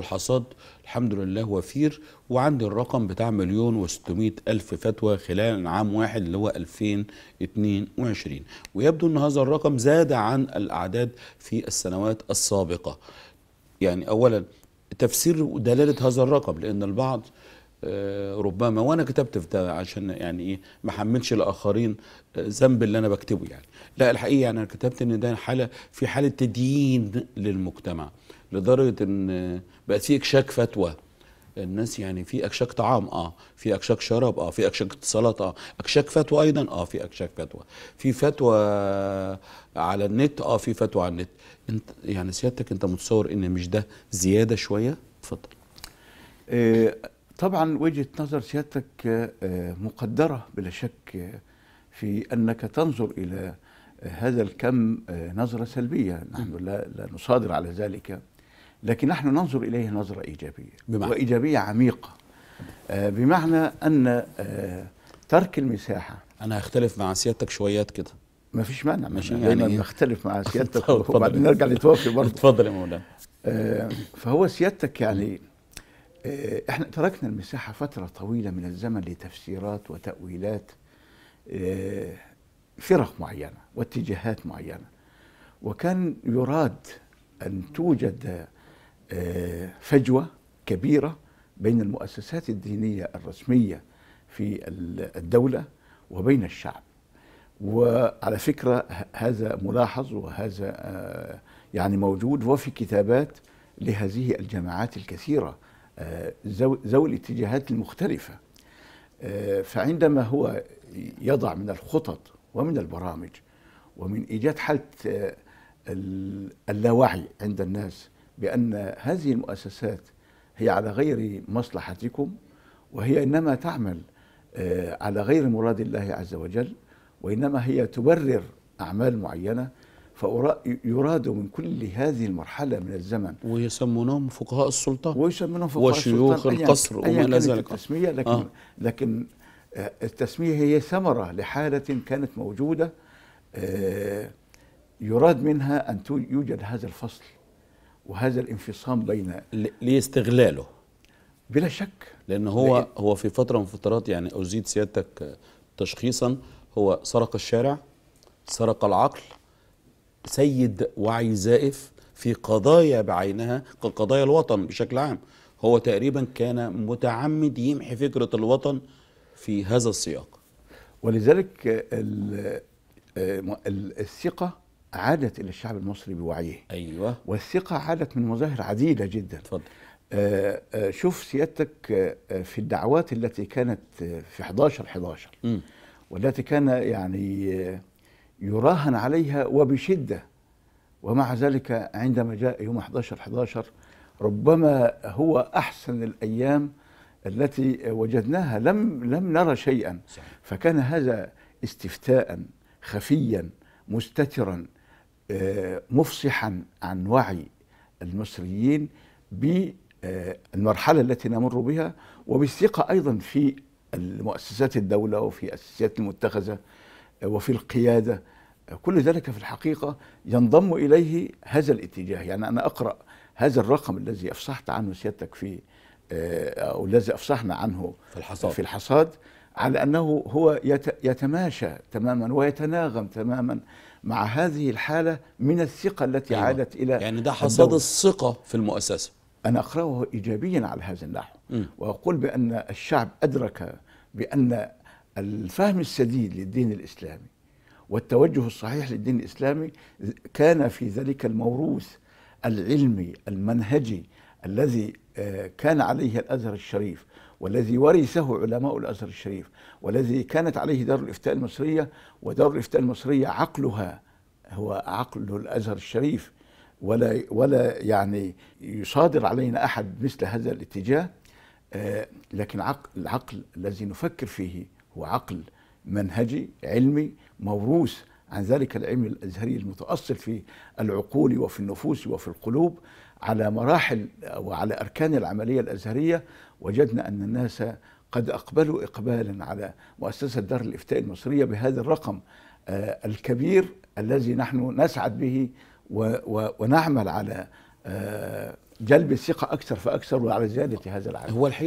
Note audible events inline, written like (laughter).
الحصاد الحمد لله وفير وعندي الرقم بتاع مليون وستمائة ألف فتوى خلال عام واحد اللي هو 2022 ويبدو أن هذا الرقم زاد عن الأعداد في السنوات السابقة يعني أولا تفسير دلالة هذا الرقم لأن البعض آه، ربما وانا كتبت في ده عشان يعني ايه ما احملش الاخرين آه، ذنب اللي انا بكتبه يعني لا الحقيقه يعني انا كتبت ان ده حاله في حاله تدين للمجتمع لدرجه ان آه، بقى في اكشاك فتوى الناس يعني في اكشاك طعام اه في اكشاك شراب اه في اكشاك اتصالات اه اكشاك فتوى ايضا اه في اكشاك فتوى في فتوى على النت اه في فتوى على النت انت يعني سيادتك انت متصور ان مش ده زياده شويه اتفضل طبعا وجهه نظر سيادتك آه، مقدره بلا شك آه، في انك تنظر الى آه، هذا الكم نظره سلبيه نحن لا, لا نصادر على ذلك لكن نحن ننظر اليه نظره ايجابيه بمعنى. وايجابيه عميقه بمعنى ان ترك المساحه انا هختلف مع سيادتك شويات كده ما فيش مانع ماشي يعني دايما بختلف مع (laughs) سيادتك وبعدين نرجع نتوافق برضه اتفضل يا مولانا فهو سيادتك يعني آه، احنا تركنا المساحه فتره طويله من الزمن لتفسيرات وتاويلات آه، فرق معينه واتجاهات معينه وكان يراد ان توجد آه، فجوه كبيره بين المؤسسات الدينيه الرسميه في الدوله وبين الشعب وعلى فكره هذا ملاحظ وهذا يعني موجود وفي كتابات لهذه الجماعات الكثيره ذوي الاتجاهات المختلفة آه، فعندما هو يضع من الخطط ومن البرامج ومن إيجاد حالة آه، اللاوعي عند الناس بأن هذه المؤسسات هي على غير مصلحتكم وهي إنما تعمل آه، على غير مراد الله عز وجل وإنما هي تبرر أعمال معينة فيراد من كل هذه المرحلة من الزمن ويسمونهم فقهاء السلطة ويسمونهم فقهاء وشيوخ القصر وما إلى ذلك لكن آه. لكن آه، التسمية هي ثمرة لحالة كانت موجودة آه، يراد منها أن يوجد هذا الفصل وهذا الانفصام بين لاستغلاله بلا شك لأن هو لأن هو في فترة من فترات يعني أزيد سيادتك تشخيصا هو سرق الشارع سرق العقل سيد وعي زائف في قضايا بعينها قضايا الوطن بشكل عام هو تقريبا كان متعمد يمحي فكرة الوطن في هذا السياق ولذلك الثقة عادت إلى الشعب المصري بوعيه أيوة والثقة عادت من مظاهر عديدة جدا اتفضل آه، آه، شوف سيادتك آه، في الدعوات التي كانت في 11 11 والتي كان يعني يراهن عليها وبشدة ومع ذلك عندما جاء يوم 11 11 ربما هو أحسن الأيام التي وجدناها لم لم نرى شيئا فكان هذا استفتاء خفيا مستترا آه، مفصحا عن وعي المصريين بالمرحله التي نمر بها وبالثقه ايضا في المؤسسات الدوله وفي الاساسيات المتخذه وفي القيادة كل ذلك في الحقيقة ينضم إليه هذا الاتجاه يعني أنا أقرأ هذا الرقم الذي أفصحت عنه سيادتك في آه، أو الذي أفصحنا عنه في الحصاد, في الحصاد على أنه هو يتماشى تماما ويتناغم تماما مع هذه الحالة من الثقة التي أيوة. عادت إلى يعني ده حصاد الثقة في المؤسسة أنا أقرأه إيجابيا على هذا النحو وأقول بأن الشعب أدرك بأن الفهم السديد للدين الإسلامي والتوجه الصحيح للدين الإسلامي كان في ذلك الموروث العلمي المنهجي الذي آه، كان عليه الازهر الشريف والذي ورثه علماء الازهر الشريف والذي كانت عليه دار الافتاء المصريه ودار الافتاء المصريه عقلها هو عقل الازهر الشريف ولا ولا يعني يصادر علينا احد مثل هذا الاتجاه آه، لكن العقل الذي نفكر فيه وعقل منهجي علمي موروث عن ذلك العلم الازهري المتاصل في العقول وفي النفوس وفي القلوب على مراحل وعلى اركان العمليه الازهريه وجدنا ان الناس قد اقبلوا اقبالا على مؤسسه دار الافتاء المصريه بهذا الرقم آه، الكبير الذي نحن نسعد به ونعمل على آه، جلب الثقه اكثر فاكثر وعلى زياده هذا العدد